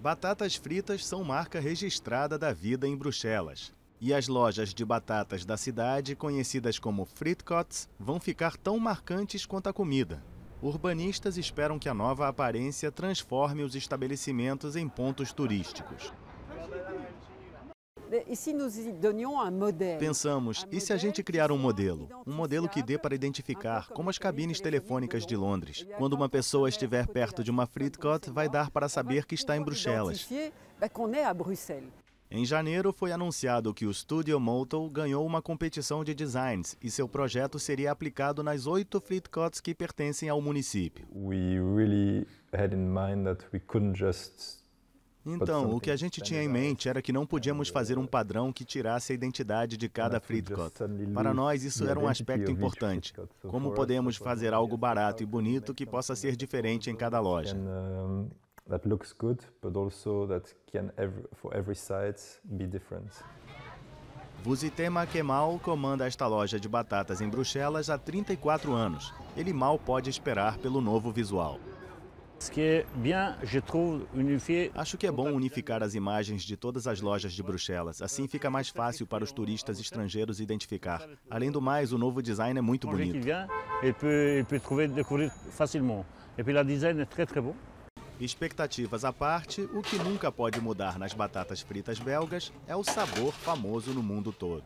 Batatas fritas são marca registrada da vida em Bruxelas. E as lojas de batatas da cidade, conhecidas como fritcots, vão ficar tão marcantes quanto a comida. Urbanistas esperam que a nova aparência transforme os estabelecimentos em pontos turísticos. Pensamos, e se a gente criar um modelo? Um modelo que dê para identificar, como as cabines telefônicas de Londres. Quando uma pessoa é estiver perto de uma fritcote, vai dar para saber que está em Bruxelas. Em janeiro, foi anunciado que o Studio Motel ganhou uma competição de designs e seu projeto seria aplicado nas oito fritcotes que pertencem ao município. We really had in mind that we couldn't just então, o que a gente tinha em mente era que não podíamos fazer um padrão que tirasse a identidade de cada Friedcott. Para nós, isso era um aspecto importante. Como podemos fazer algo barato e bonito que possa ser diferente em cada loja? That looks site Kemal comanda esta loja de batatas em Bruxelas há 34 anos. Ele mal pode esperar pelo novo visual. Acho que é bom unificar as imagens de todas as lojas de Bruxelas. Assim fica mais fácil para os turistas estrangeiros identificar. Além do mais, o novo design é muito bonito. Expectativas à parte, o que nunca pode mudar nas batatas fritas belgas é o sabor famoso no mundo todo.